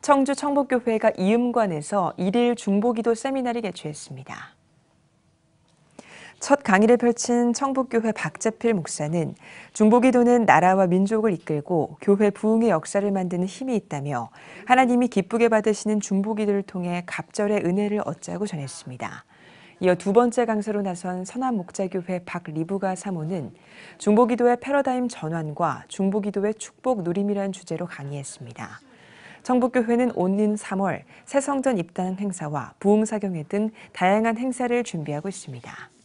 청주 청복교회가 이음관에서 1일 중보기도 세미나를 개최했습니다. 첫 강의를 펼친 청북교회 박재필 목사는 중보기도는 나라와 민족을 이끌고 교회 부흥의 역사를 만드는 힘이 있다며 하나님이 기쁘게 받으시는 중보기도를 통해 갑절의 은혜를 얻자고 전했습니다. 이어 두 번째 강사로 나선 선암목자교회 박리부가 사모는 중보기도의 패러다임 전환과 중보기도의 축복 누림이란 주제로 강의했습니다. 청북교회는 온인 3월 새성전 입단 행사와 부흥사경회 등 다양한 행사를 준비하고 있습니다.